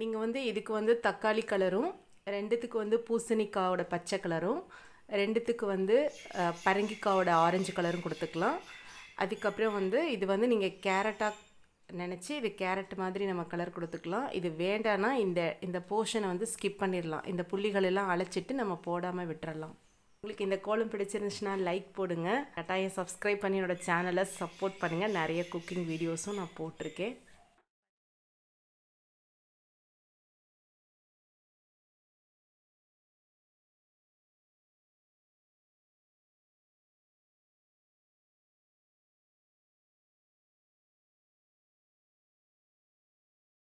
நீங்கள் வந்து இதுக்கு வந்து தக்காளி கலரும் ரெண்டுத்துக்கு வந்து பூசணிக்காவோட பச்சை கலரும் ரெண்டுத்துக்கு வந்து பரங்கிக்காவோட ஆரஞ்சு கலரும் கொடுத்துக்கலாம் அதுக்கப்புறம் வந்து இது வந்து நீங்கள் கேரட்டாக நினச்சி இது கேரட் மாதிரி நம்ம கலர் கொடுத்துக்கலாம் இது வேண்டாம்னா இந்த இந்த போர்ஷனை வந்து ஸ்கிப் பண்ணிடலாம் இந்த புள்ளிகளெல்லாம் அழைச்சிட்டு நம்ம போடாமல் விட்டுறலாம் உங்களுக்கு இந்த கோலம் பிடிச்சிருந்துச்சுன்னா லைக் போடுங்க கட்டாயம் சப்ஸ்கிரைப் பண்ணி என்னோடய சேனலை சப்போர்ட் பண்ணுங்கள் நிறைய குக்கிங் வீடியோஸும் நான் போட்டிருக்கேன்